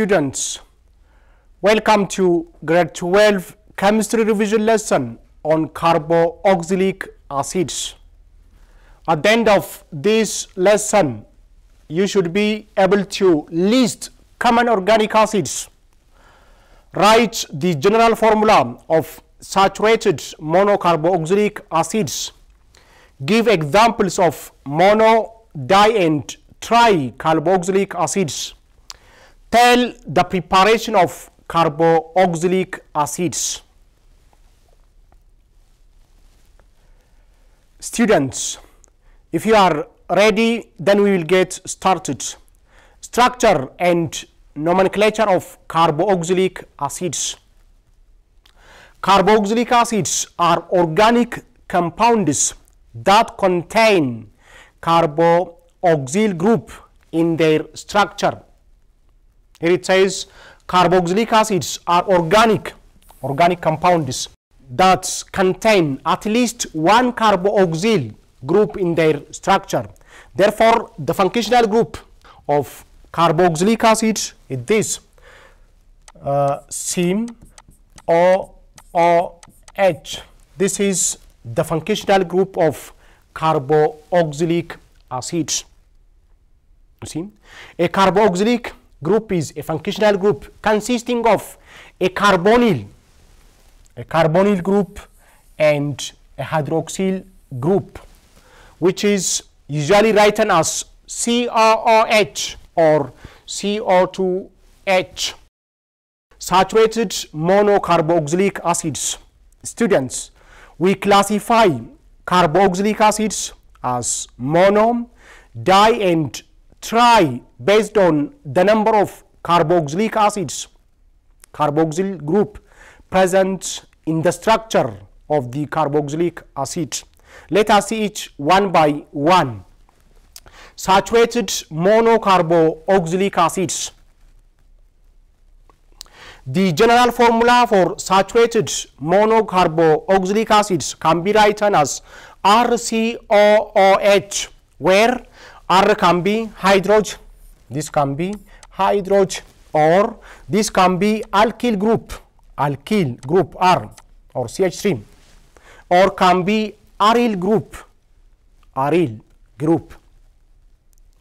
students, welcome to grade 12 chemistry revision lesson on carboxylic acids. At the end of this lesson, you should be able to list common organic acids, write the general formula of saturated monocarboxylic acids, give examples of mono, di and tricarboxylic acids tell the preparation of carboxylic acids. Students, if you are ready, then we will get started. Structure and nomenclature of carboxylic acids. Carboxylic acids are organic compounds that contain carboxyl group in their structure. Here it says carboxylic acids are organic, organic compounds that contain at least one carboxyl group in their structure. Therefore, the functional group of carboxylic acids is this uh, H. This is the functional group of carboxylic acids. You see, a carboxylic group is a functional group consisting of a carbonyl, a carbonyl group and a hydroxyl group, which is usually written as CROH or CO2H. Saturated monocarboxylic acids. Students, we classify carboxylic acids as mono, di and tri based on the number of carboxylic acids, carboxyl group present in the structure of the carboxylic acid. Let us see each one by one. Saturated monocarboxylic acids. The general formula for saturated monocarboxylic acids can be written as RCOOH, where R can be hydrogen This can be hydrogen or this can be alkyl group, alkyl group R or CH3 or can be aryl group, aryl group.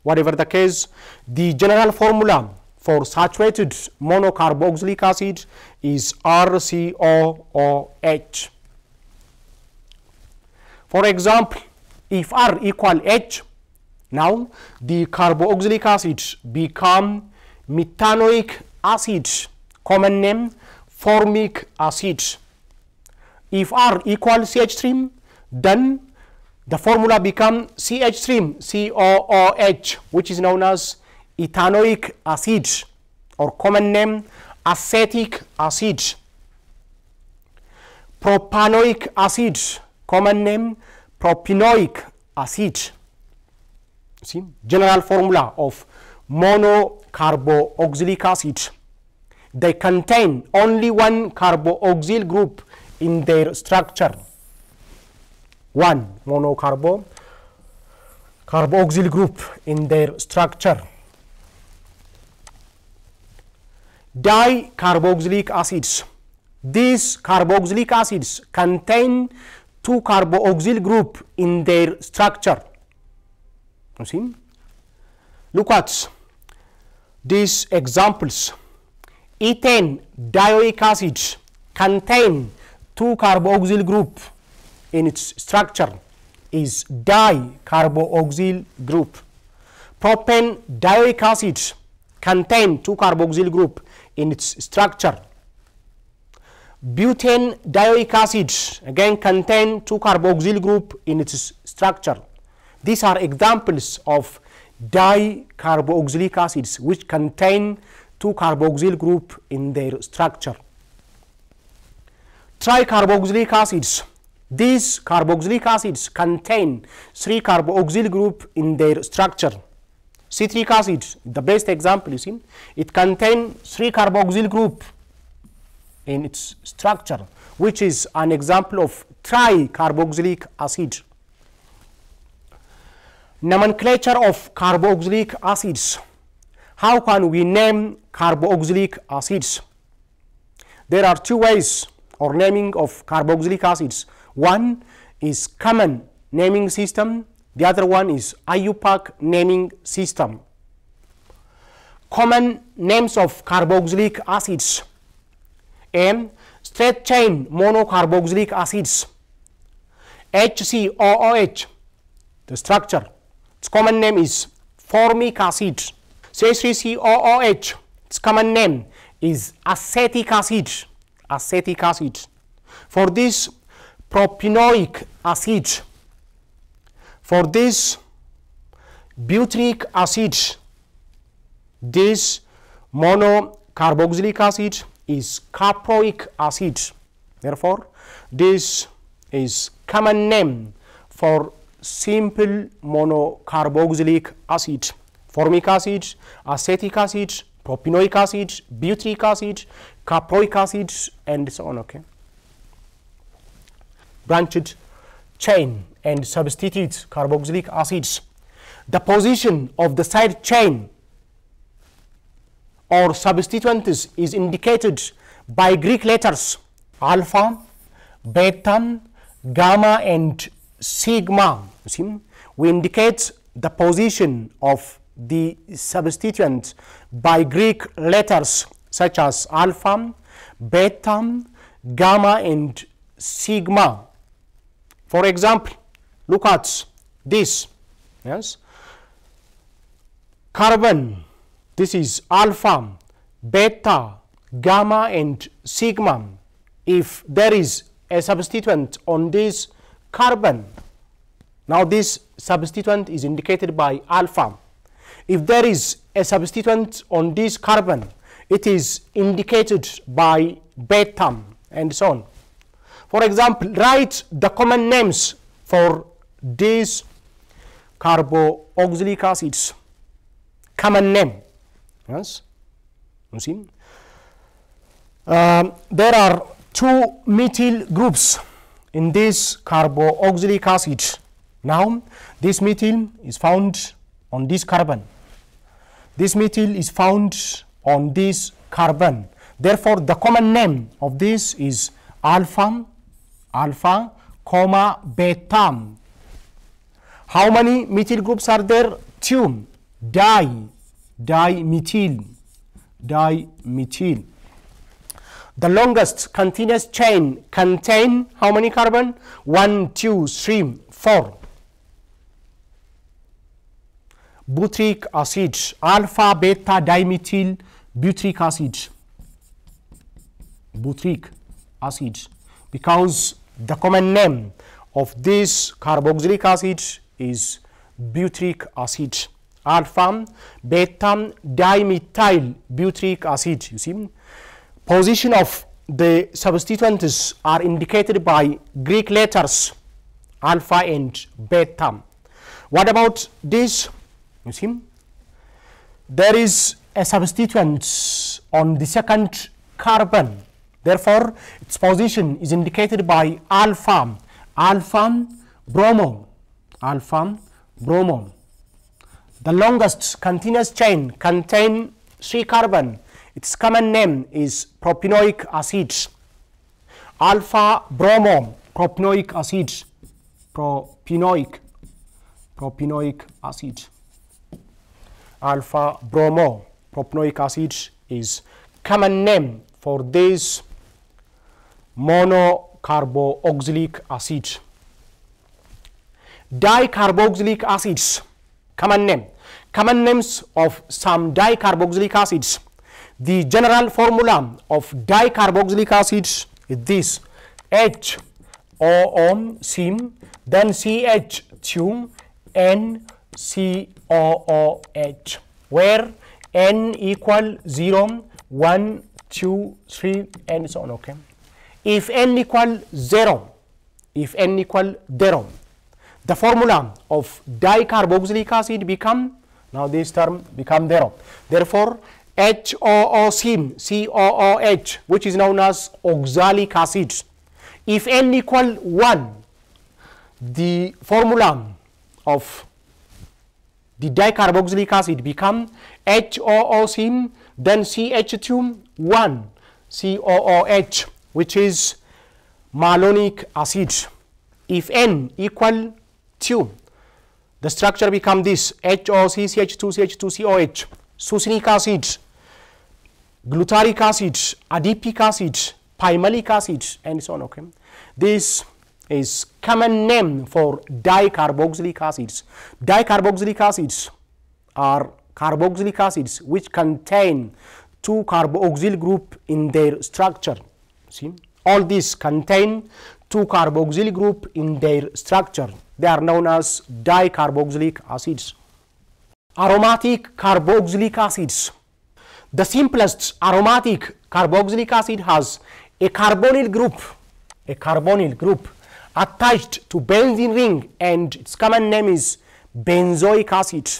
Whatever the case, the general formula for saturated monocarboxylic acid is RCOOH. For example, if R equal H, now, the carboxylic acid become methanoic acid, common name formic acid. If R equals CH3, then the formula becomes CH3, COOH, which is known as ethanoic acid or common name acetic acid. Propanoic acid, common name propinoic acid. See, general formula of monocarboxylic acid. They contain only one carboxyl group in their structure. One monocarbo carboxyl group in their structure. Dicarboxylic acids. These carboxylic acids contain two carboxyl group in their structure. You see, look at these examples. Ethane dioic acid contain two carboxyl group in its structure is dicarboxyl group. Propane dioic acid contain two carboxyl group in its structure. Butane dioic acid again contain two carboxyl group in its structure. These are examples of dicarboxylic acids which contain two carboxyl group in their structure. Tricarboxylic acids. These carboxylic acids contain three carboxyl group in their structure. Citric acid, the best example you see, it contains three carboxyl group in its structure, which is an example of tricarboxylic acid nomenclature of carboxylic acids. How can we name carboxylic acids? There are two ways or naming of carboxylic acids. One is common naming system. The other one is IUPAC naming system. Common names of carboxylic acids. M. Straight chain monocarboxylic acids. HCOOH, the structure. Its common name is formic acid. CH3COOH, its common name is acetic acid. Acetic acid. For this propenoic acid, for this butyric acid, this monocarboxylic acid is caproic acid. Therefore, this is common name for simple monocarboxylic acid, formic acid, acetic acid, propinoic acid, butyric acid, caproic acid, and so on. Okay. Branched chain and substitute carboxylic acids. The position of the side chain or substituents is indicated by Greek letters alpha, beta, gamma, and sigma see, we indicate the position of the substituent by Greek letters such as alpha, beta, gamma and sigma. For example, look at this. Yes, carbon. This is alpha, beta, gamma, and sigma. If there is a substituent on this carbon. Now this substituent is indicated by alpha. If there is a substituent on this carbon, it is indicated by beta and so on. For example, write the common names for these carboxylic acids. Common name. Yes. You see? Um, there are two methyl groups in this carboxylic acid. Now, this methyl is found on this carbon. This methyl is found on this carbon. Therefore, the common name of this is alpha, alpha, comma, beta. How many methyl groups are there? Two. Di, dimethyl, dimethyl the longest continuous chain contain how many carbon? 1, 2, 3, 4. Butric acid, alpha, beta, dimethyl, butric acid. Butric acid. Because the common name of this carboxylic acid is butric acid. Alpha, beta, dimethyl butric acid. You see? position of the substituents are indicated by Greek letters alpha and beta. What about this? You see, there is a substituent on the second carbon. Therefore, its position is indicated by alpha, alpha bromo, alpha bromo. The longest continuous chain contains three carbon Its common name is propionic acid, alpha bromo propionic acid, Propionic. Propionic acid. Alpha bromo propionic acid is common name for this monocarboxylic acid. Dicarboxylic acids, common name, common names of some dicarboxylic acids The general formula of dicarboxylic acid is this HOOC, then CH2, NCOOH, where N equal 0, 1, 2, 3, and so on. Okay. If N equal 0, if N equal 0, the formula of dicarboxylic acid become now this term become zero. Therefore, HOO scheme, COOH, which is known as oxalic acid. If N equal 1, the formula of the dicarboxylic acid become HOO scheme, then CH2, 1, COOH, which is malonic acid. If N equal 2, the structure become this, HOCCH2CH2COH succinic acid, glutaric acid, adipic acid, palmitic acid, and so on. Okay, this is common name for dicarboxylic acids. Dicarboxylic acids are carboxylic acids which contain two carboxyl group in their structure. See, all these contain two carboxyl group in their structure. They are known as dicarboxylic acids aromatic carboxylic acids. The simplest aromatic carboxylic acid has a carbonyl group, a carbonyl group attached to benzene ring and its common name is benzoic acid.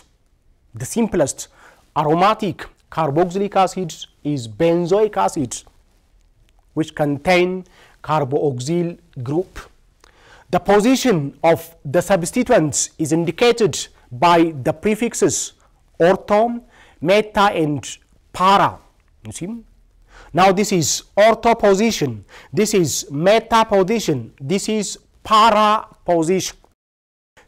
The simplest aromatic carboxylic acid is benzoic acid which contain carboxyl group. The position of the substituents is indicated by the prefixes ortho, meta and para. You see? Now this is ortho position, this is meta position, this is para position.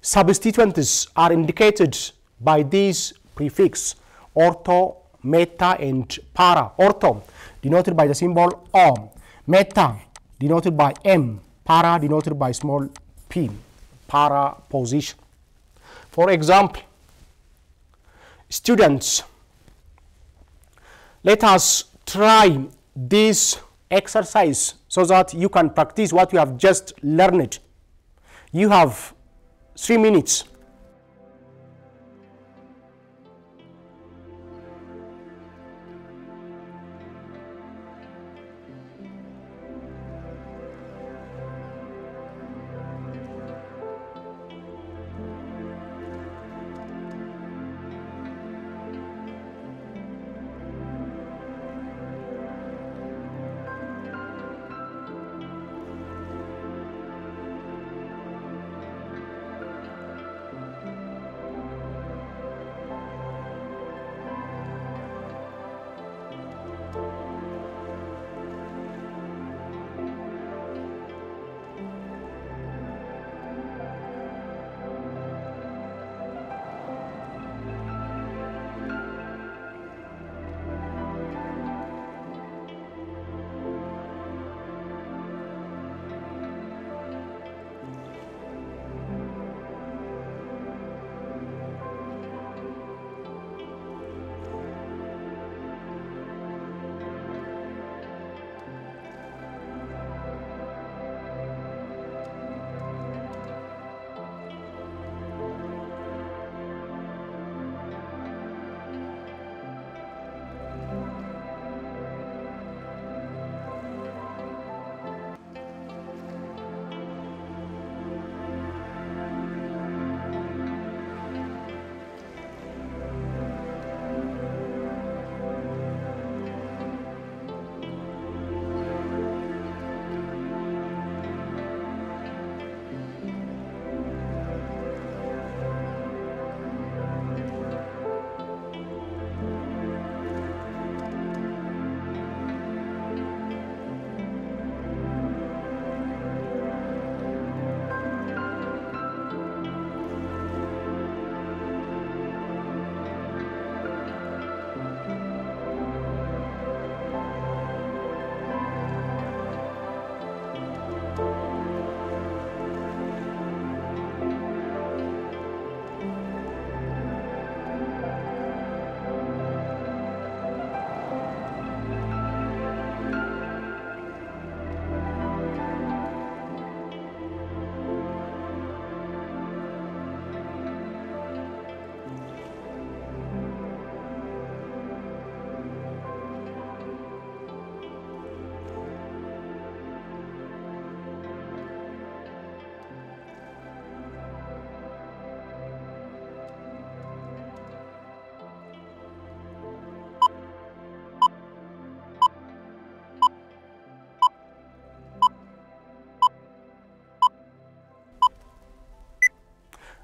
Substituents are indicated by these prefix ortho, meta and para. Ortho denoted by the symbol O, meta denoted by M, para denoted by small p, para position. For example, students, let us try this exercise so that you can practice what you have just learned. You have three minutes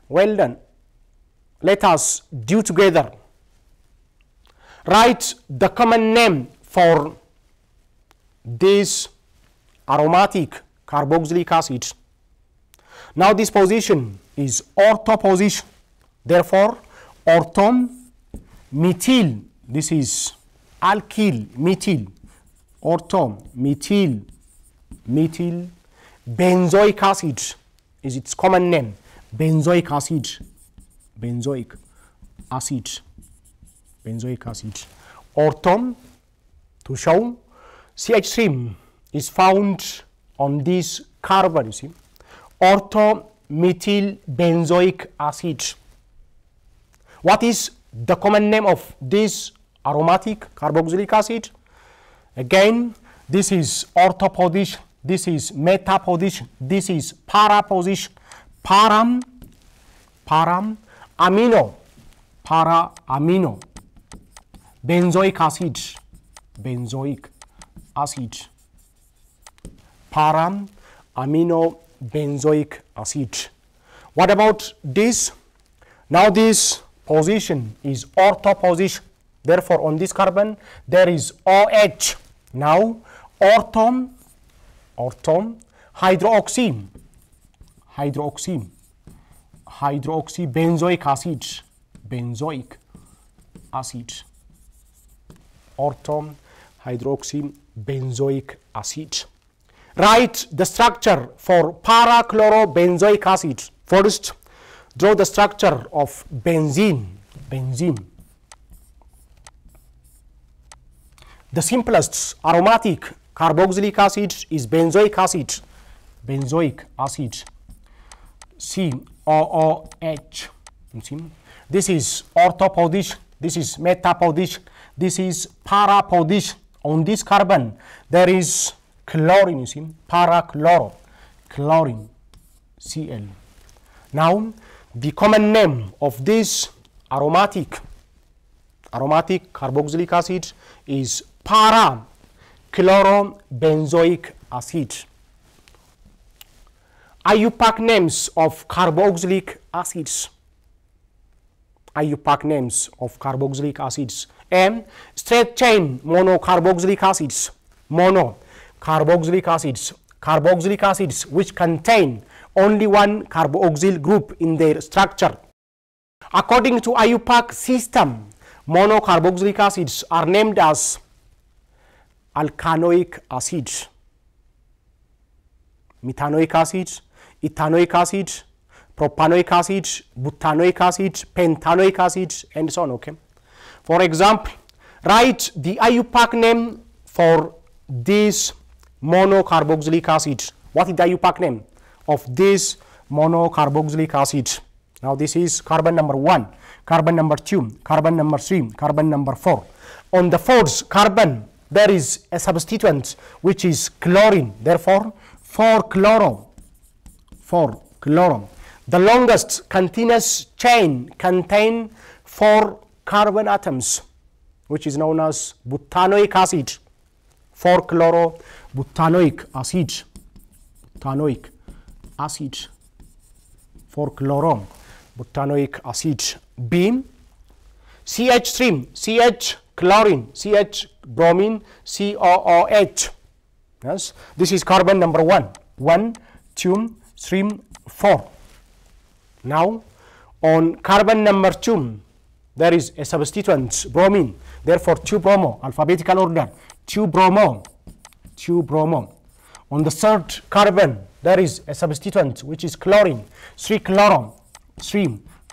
Well done. Let us do together. Write the common name for this aromatic carboxylic acid. Now this position is ortho position. Therefore, orthom methyl. This is alkyl methyl. Ortho methyl methyl benzoic acid is its common name benzoic acid benzoic acid benzoic acid orthon to show CH3 is found on this carbon you see methyl benzoic acid what is the common name of this aromatic carboxylic acid again this is ortho position this is meta position this is para position param, param, amino, para amino, benzoic acid, benzoic acid, param amino benzoic acid. What about this? Now this position is ortho position. Therefore, on this carbon there is OH. Now ortho, ortho, hydroxy hydroxy hydroxy benzoic acid benzoic acid ortho hydroxy benzoic acid write the structure for parachlorobenzoic acid first draw the structure of benzene benzene the simplest aromatic carboxylic acid is benzoic acid benzoic acid C O O H. This is orthopodish, this is metapodish, this is parapodish. On this carbon, there is chlorine, you see, parachloro, chlorine, Cl. Now, the common name of this aromatic, aromatic carboxylic acid is para chlorobenzoic acid. IUPAC names of carboxylic acids. IUPAC names of carboxylic acids. M. Straight chain monocarboxylic acids. Mono carboxylic acids. Carboxylic acids which contain only one carboxyl group in their structure. According to IUPAC system, monocarboxylic acids are named as alkanoic acids, methanoic acids, ethanoic acid, propanoic acid, butanoic acid, pentanoic acid, and so on. Okay. For example, write the IUPAC name for this monocarboxylic acid. What is the IUPAC name of this monocarboxylic acid? Now this is carbon number 1, carbon number 2, carbon number 3, carbon number 4. On the fourth carbon, there is a substituent which is chlorine. Therefore, 4 chloro 4. Chlorum. The longest continuous chain contains 4 carbon atoms, which is known as butanoic acid. 4 butanoic acid. Butanoic acid. 4 chlorom butanoic acid. Beam. CH3, CH chlorine, CH bromine, COOH. Yes, this is carbon number one. One, two, stream 4. Now, on carbon number 2, there is a substituent bromine, therefore 2 bromo, alphabetical order, 2 bromo, 2 bromo. On the third carbon, there is a substituent which is chlorine, 3 chlorom. 3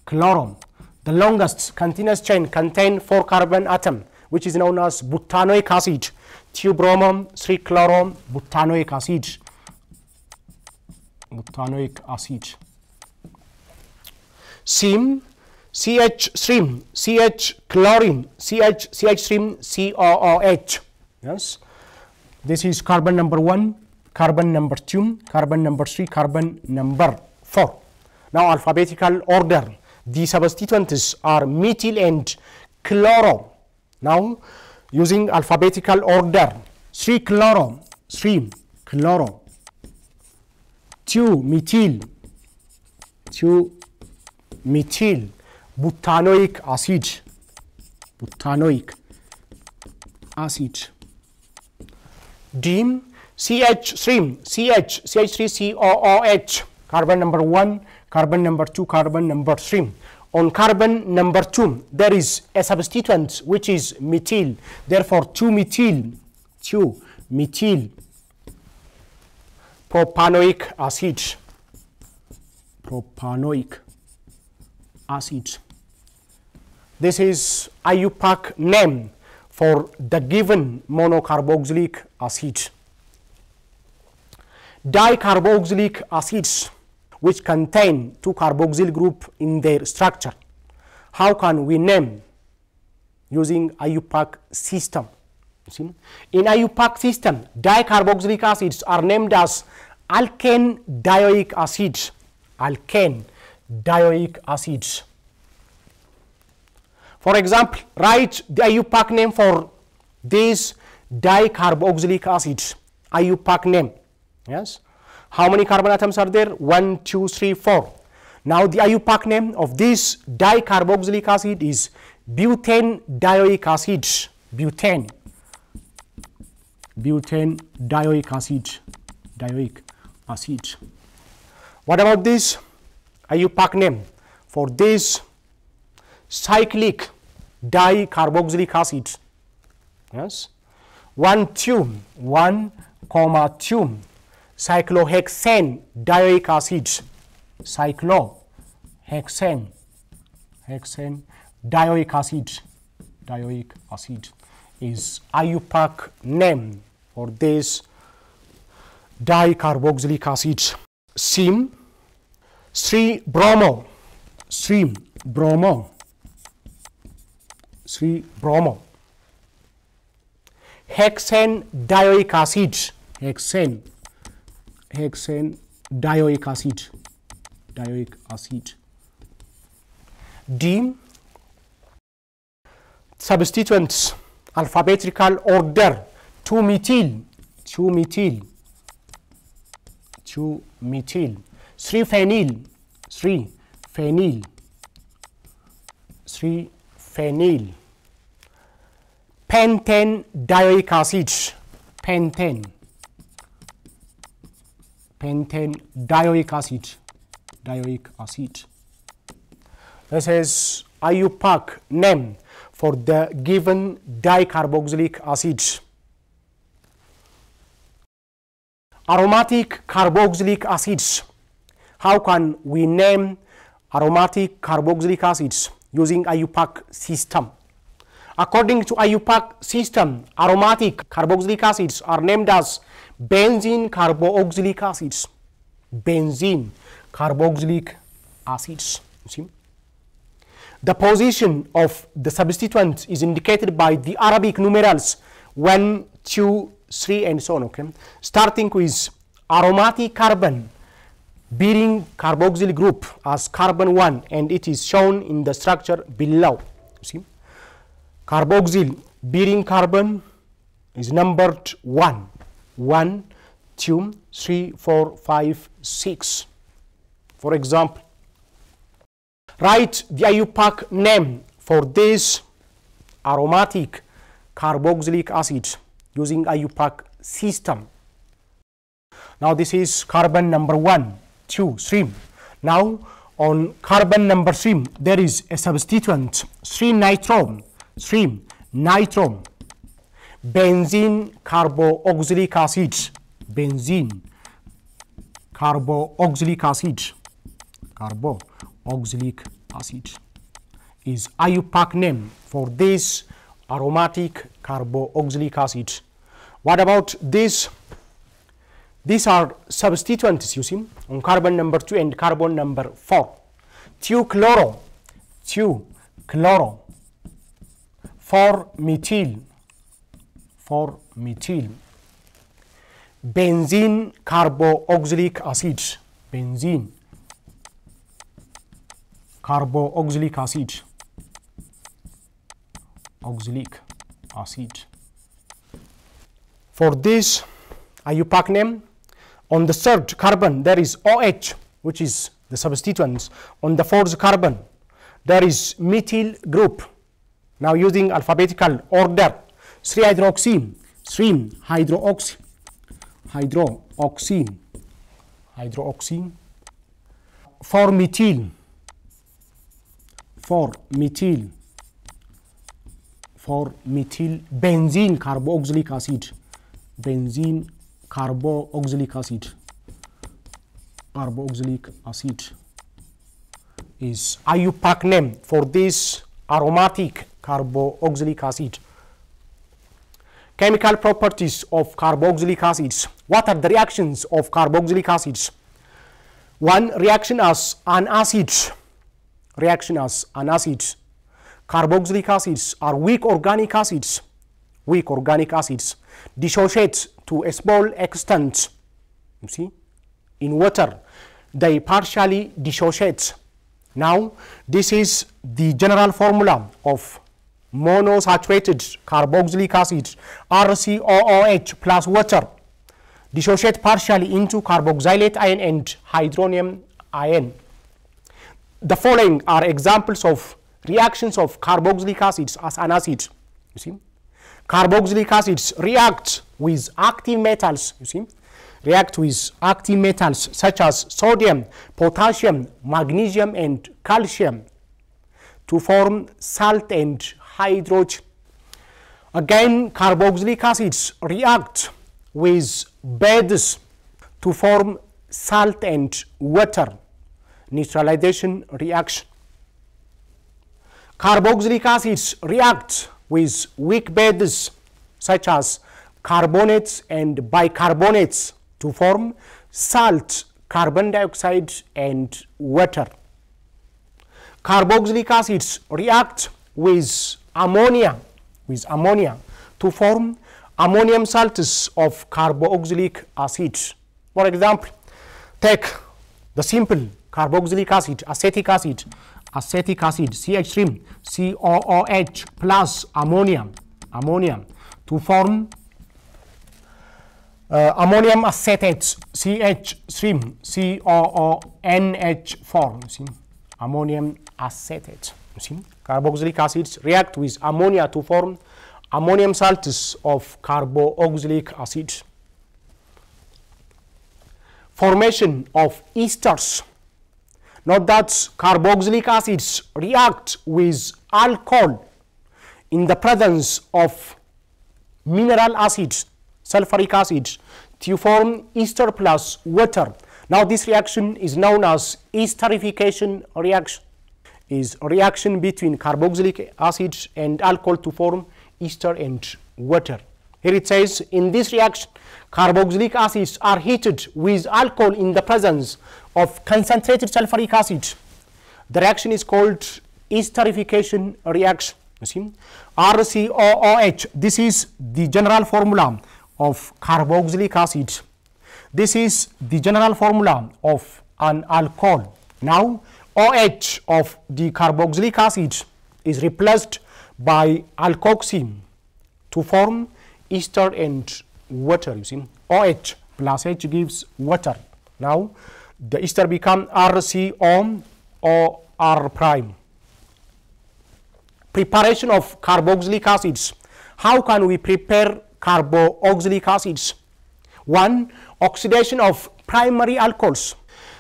chlorom. The longest continuous chain contains 4 carbon atom, which is known as butanoic acid, 2 bromo, 3 chlorom, butanoic acid. Butanoic acid. Seam CH stream, CH chlorine, CH, CH stream, COOH. Yes, this is carbon number one, carbon number two, carbon number three, carbon number four. Now, alphabetical order, the substituents are methyl and chloro. Now, using alphabetical order, 3 chloro, 3 chloro, 2-methyl 2-methyl butanoic acid butanoic acid DIM CH stream CH CH3COOH carbon number 1 carbon number 2 carbon number 3 on carbon number 2 there is a substituent which is methyl therefore 2 methyl 2 methyl propanoic acid propanoic acid this is iupac name for the given monocarboxylic acid dicarboxylic acids which contain two carboxyl group in their structure how can we name using iupac system In IUPAC system, dicarboxylic acids are named as alkane dioic acids. Alkane dioic acids. For example, write the IUPAC name for these dicarboxylic acids. IUPAC name. Yes. How many carbon atoms are there? One, two, three, four. Now the IUPAC name of this dicarboxylic acid is butane dioic acid. Butane butane dioic acid dioic acid what about this iupac name for this cyclic dicarboxylic acid yes one two one comma two cyclohexane dioic acid cyclohexane hexane dioic acid dioic acid is IUPAC name or this dicarboxylic acid SIM, 3 bromo, 3 bromo, 3 bromo, hexane dioic acid, hexane, hexane dioic acid, dioic acid, D substituents alphabetical order 2-methyl, 2-methyl, 2-methyl, 3-phenyl, 3-phenyl, 3-phenyl, pentan-dioic acid, pentan, pentan-dioic acid, dioic acid. This is IUPAC name for the given dicarboxylic acid. aromatic carboxylic acids. How can we name aromatic carboxylic acids using IUPAC system? According to IUPAC system, aromatic carboxylic acids are named as benzene carboxylic acids. Benzene carboxylic acids. You see? The position of the substituent is indicated by the Arabic numerals when two three and so on, okay? Starting with aromatic carbon bearing carboxyl group as carbon 1 and it is shown in the structure below you see carboxyl bearing carbon is numbered 1 1 2 3 4 5 6 for example write the iupac name for this aromatic carboxylic acid using IUPAC system. Now this is carbon number one, two stream. Now on carbon number stream, there is a substituent, three nitro, stream, nitro, benzene carboxylic acid, benzene carboxylic acid, carboxylic acid is IUPAC name for this aromatic carboxylic acid. What about these? These are substituents, you see, on carbon number 2 and carbon number 4. Two-chloro, two-chloro, 4-methyl, 4-methyl, benzene carboxylic acid, benzene carboxylic acid, oxalic acid. For this IUPAC name, on the third carbon there is OH which is the substituent. On the fourth carbon there is methyl group. Now using alphabetical order 3 hydroxy, 3 hydroxy, hydroxy, hydroxy, 4 methyl, 4 methyl, for methyl benzene carboxylic acid benzene carboxylic acid carboxylic acid is IUPAC name for this aromatic carboxylic acid chemical properties of carboxylic acids what are the reactions of carboxylic acids one reaction as an acid reaction as an acid Carboxylic acids are weak organic acids, weak organic acids, dissociate to a small extent, you see, in water. They partially dissociate. Now, this is the general formula of monosaturated carboxylic acid, RCOOH plus water, dissociate partially into carboxylate ion and hydronium ion. The following are examples of reactions of carboxylic acids as an acid. You see, carboxylic acids react with active metals. You see, react with active metals such as sodium, potassium, magnesium, and calcium to form salt and hydrogen. Again, carboxylic acids react with beds to form salt and water neutralization reaction. Carboxylic acids react with weak beds such as carbonates and bicarbonates to form salt, carbon dioxide and water. Carboxylic acids react with ammonia with ammonia to form ammonium salts of carboxylic acid. For example, take the simple carboxylic acid, acetic acid acetic acid CH3 COOH plus ammonium ammonium to form uh, ammonium acetate CH3 COONH form you see ammonium acetate you see carboxylic acids react with ammonia to form ammonium salts of carboxylic acid formation of esters Note that carboxylic acids react with alcohol in the presence of mineral acids, sulfuric acids, to form ester plus water. Now this reaction is known as esterification reaction. Is reaction between carboxylic acids and alcohol to form ester and water. Here it says in this reaction carboxylic acids are heated with alcohol in the presence of concentrated sulfuric acid. The reaction is called esterification reaction. You see, RCOOH, this is the general formula of carboxylic acid. This is the general formula of an alcohol. Now, OH of the carboxylic acid is replaced by alkoxy to form ester and water. You see, OH plus H gives water. Now, the ester become RC on or R prime. Preparation of carboxylic acids. How can we prepare carboxylic acids? One, oxidation of primary alcohols.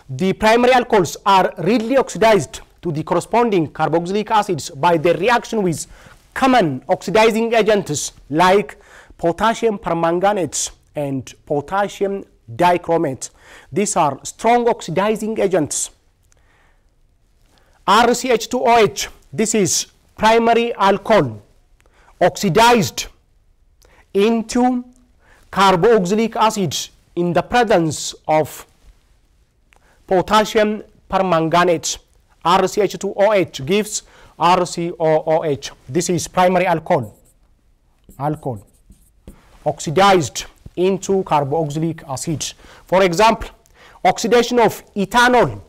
The primary alcohols are readily oxidized to the corresponding carboxylic acids by the reaction with common oxidizing agents like potassium permanganate and potassium dichromate. These are strong oxidizing agents. RCH2OH, this is primary alcohol oxidized into carboxylic acids in the presence of potassium permanganate. RCH2OH gives RCOOH. This is primary alcohol. Alcohol oxidized into carboxylic acids. For example, oxidation of ethanol,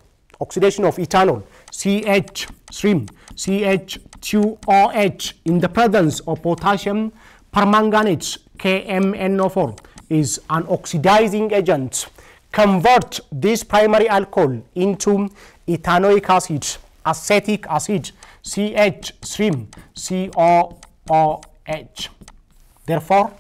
oxidation of ethanol, CH stream, CH2OH in the presence of potassium permanganate, KMNO4, is an oxidizing agent. Convert this primary alcohol into ethanoic acid, acetic acid, CH stream, COOH. Therefore,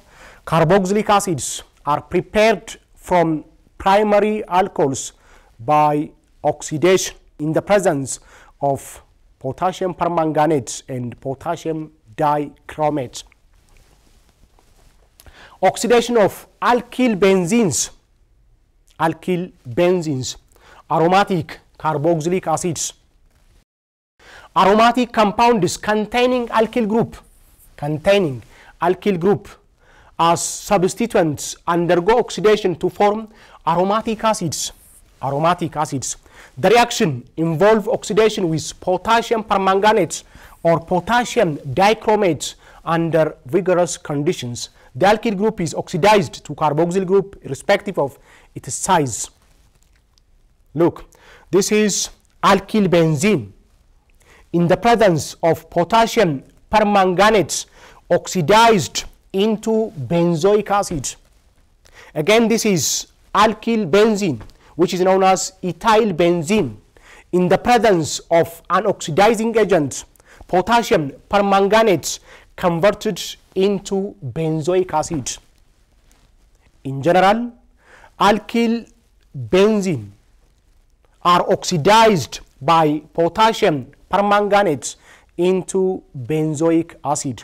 Carboxylic acids are prepared from primary alcohols by oxidation in the presence of potassium permanganate and potassium dichromate. Oxidation of alkyl benzenes, alkyl benzenes, aromatic carboxylic acids. Aromatic compounds containing alkyl group, containing alkyl group as substituents undergo oxidation to form aromatic acids. Aromatic acids. The reaction involves oxidation with potassium permanganate or potassium dichromate under vigorous conditions. The alkyl group is oxidized to carboxyl group irrespective of its size. Look, this is alkyl benzene. In the presence of potassium permanganate oxidized into benzoic acid. Again, this is alkyl benzene, which is known as ethyl benzene. In the presence of an oxidizing agent, potassium permanganate converted into benzoic acid. In general, alkyl benzene are oxidized by potassium permanganate into benzoic acid.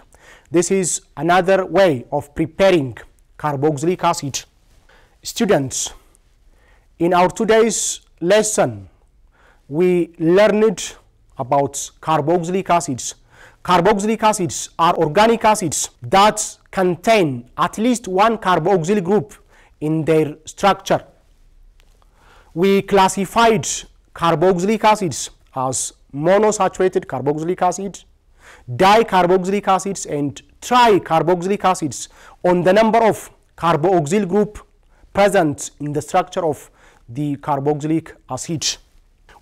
This is another way of preparing carboxylic acid. Students, in our today's lesson, we learned about carboxylic acids. Carboxylic acids are organic acids that contain at least one carboxyl group in their structure. We classified carboxylic acids as monosaturated carboxylic acids dicarboxylic acids and tricarboxylic acids on the number of carboxyl group present in the structure of the carboxylic acid.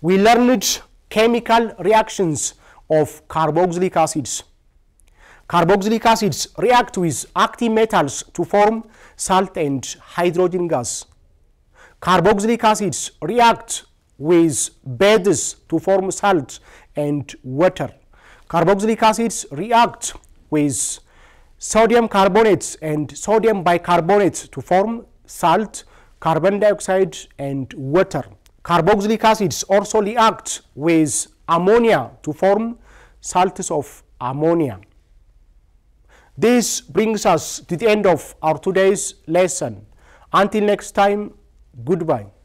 We learned chemical reactions of carboxylic acids. Carboxylic acids react with active metals to form salt and hydrogen gas. Carboxylic acids react with bases to form salt and water. Carboxylic acids react with sodium carbonates and sodium bicarbonates to form salt, carbon dioxide and water. Carboxylic acids also react with ammonia to form salts of ammonia. This brings us to the end of our today's lesson. Until next time, goodbye.